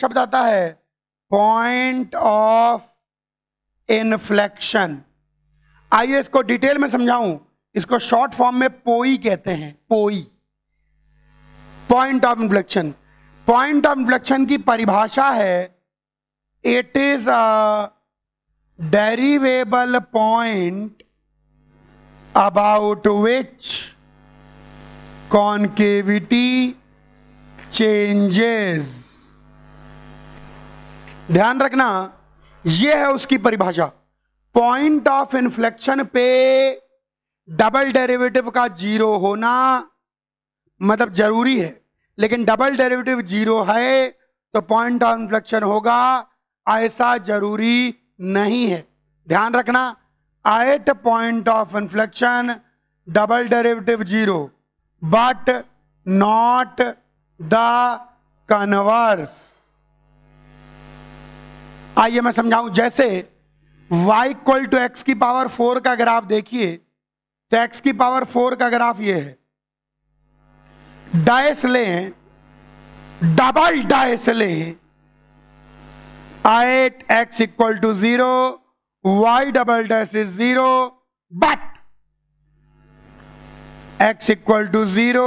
शब्द आता है पॉइंट ऑफ इनफ्लेक्शन आइए इसको डिटेल में समझाऊं इसको शॉर्ट फॉर्म में पोई कहते हैं POI point of inflection point of inflection की परिभाषा है it is a derivable point about which concavity changes ध्यान रखना यह है उसकी परिभाषा पॉइंट ऑफ इन्फ्लेक्शन पे डबल डेरिवेटिव का जीरो होना मतलब जरूरी है लेकिन डबल डेरिवेटिव जीरो है तो पॉइंट ऑफ इन्फ्लेक्शन होगा ऐसा जरूरी नहीं है ध्यान रखना at point of inflection double derivative zero but not the converse आइए मैं समझाऊं जैसे y इक्वल टू एक्स की पावर फोर का ग्राफ देखिए तो x की पावर फोर का ग्राफ ये है डायस ले डबल डायस ले at x equal to zero y double dash is zero but x equal to zero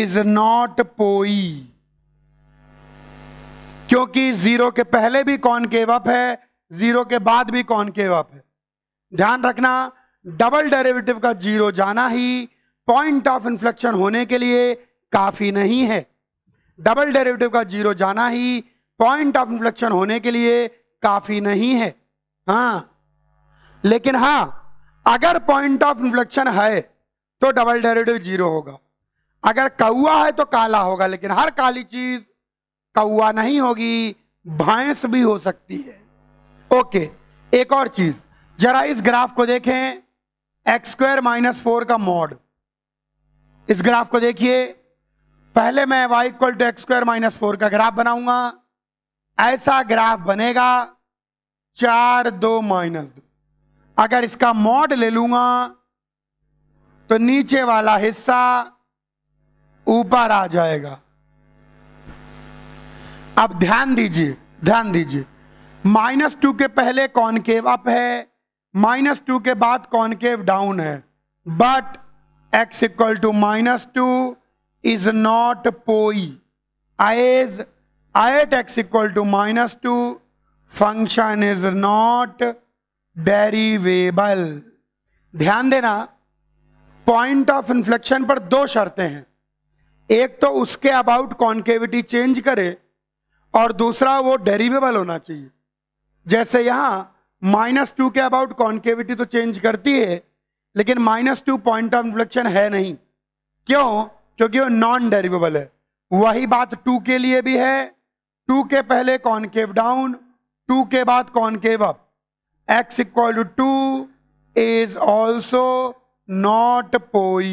is not POI क्योंकि जीरो के पहले भी कौन केव अप है जीरो के बाद भी कौन केव अप है ध्यान रखना डबल डेरिवेटिव का जीरो जाना ही पॉइंट ऑफ इन्फ्लेक्शन होने के लिए काफी नहीं है डबल डेरिवेटिव का जीरो जाना ही पॉइंट ऑफ इन्फ्लेक्शन होने के लिए काफी नहीं है हाँ लेकिन हाँ अगर पॉइंट ऑफ इन्फ्लेक्शन है तो डबल डेरिवेटिव जीरो होगा अगर कौआ है तो काला होगा लेकिन हर काली चीज कौआ नहीं होगी भैंस भी हो सकती है ओके एक और चीज जरा इस ग्राफ को देखें एक्स स्क्वायर माइनस फोर का मॉड इस ग्राफ को देखिए पहले मैं y equal to x square minus four का ग्राफ बनाऊंगा ऐसा ग्राफ बनेगा चार दो माइनस दो अगर इसका मॉड ले लूंगा तो नीचे वाला हिस्सा ऊपर आ जाएगा अब ध्यान दीजिए ध्यान दीजिए माइनस टू के पहले कॉनकेव अप है माइनस टू के बाद कॉनकेव डाउन है but x equal to minus two is not POI as at x equal to minus two function is not derivable ध्यान देना पॉइंट ऑफ इन्फ्लेक्शन पर दो शर्तें हैं एक तो उसके अबाउट कॉन्केविटी चेंज करे और दूसरा वो डेरिवेबल होना चाहिए जैसे यहां माइनस टू के अबाउट कॉन्केविटी तो चेंज करती है लेकिन minus two point of inflection है नहीं क्यों क्योंकि वो नॉन डेरिवेबल है वही बात टू के लिए भी है टू के पहले कॉनकेव डाउन टू के बाद concave up x equal to two is also not POI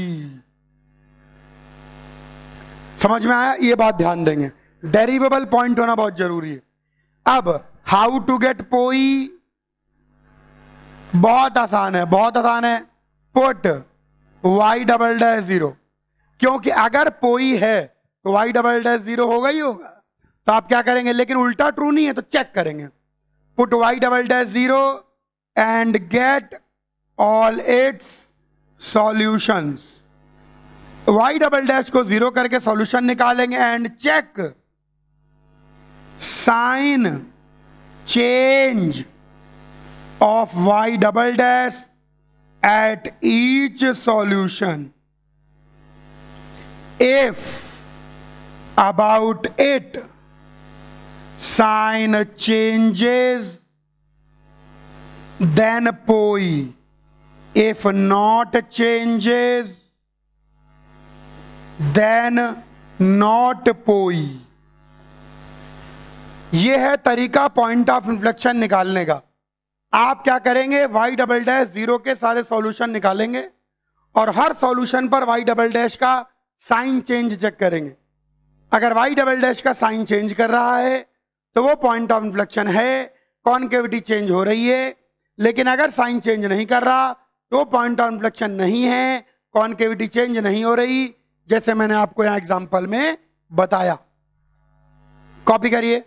समझ में आया ये बात ध्यान देंगे डेरिवेबल पॉइंट होना बहुत जरूरी है अब हाउ टू गेट पोई बहुत आसान है बहुत आसान है put y double dash zero क्योंकि अगर पोई है तो वाई डबल डैश जीरो होगा ही होगा तो आप क्या करेंगे लेकिन उल्टा ट्रू नहीं है तो चेक करेंगे put y double dash zero and get all its solutions y double dash को जीरो करके सॉल्यूशन निकालेंगे and check sign change of y double dash at each solution if about it sign changes then poi if not changes then not poi ये है तरीका point of inflection निकालने का आप क्या करेंगे वाई डबल डैश जीरो के सारे सॉल्यूशन निकालेंगे और हर सॉल्यूशन पर वाई डबल डैश का साइन चेंज चेक करेंगे अगर वाई डबल डैश का साइन चेंज कर रहा है तो वो पॉइंट ऑफ इन्फ्लेक्शन है कॉन्केविटी चेंज हो रही है लेकिन अगर साइन चेंज नहीं कर रहा तो पॉइंट ऑफ इन्फ्लेक्शन नहीं है कॉन्केविटी चेंज नहीं हो रही जैसे मैंने आपको यहां एग्जाम्पल में बताया कॉपी करिए